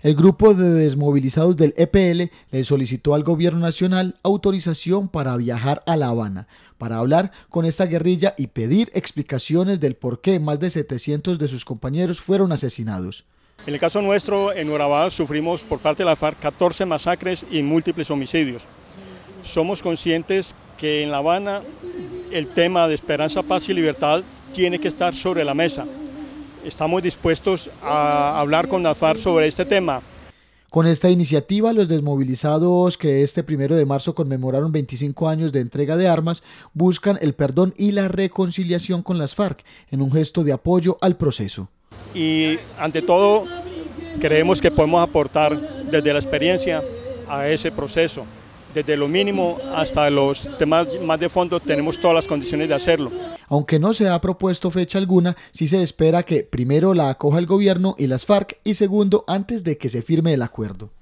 El grupo de desmovilizados del EPL le solicitó al gobierno nacional autorización para viajar a La Habana, para hablar con esta guerrilla y pedir explicaciones del por qué más de 700 de sus compañeros fueron asesinados. En el caso nuestro, en Urabá, sufrimos por parte de la FARC 14 masacres y múltiples homicidios. Somos conscientes que en La Habana el tema de esperanza, paz y libertad tiene que estar sobre la mesa estamos dispuestos a hablar con FARC sobre este tema. Con esta iniciativa, los desmovilizados que este primero de marzo conmemoraron 25 años de entrega de armas buscan el perdón y la reconciliación con las FARC en un gesto de apoyo al proceso. Y ante todo, creemos que podemos aportar desde la experiencia a ese proceso desde lo mínimo hasta los temas más de fondo tenemos todas las condiciones de hacerlo. Aunque no se ha propuesto fecha alguna, sí se espera que primero la acoja el gobierno y las FARC y segundo antes de que se firme el acuerdo.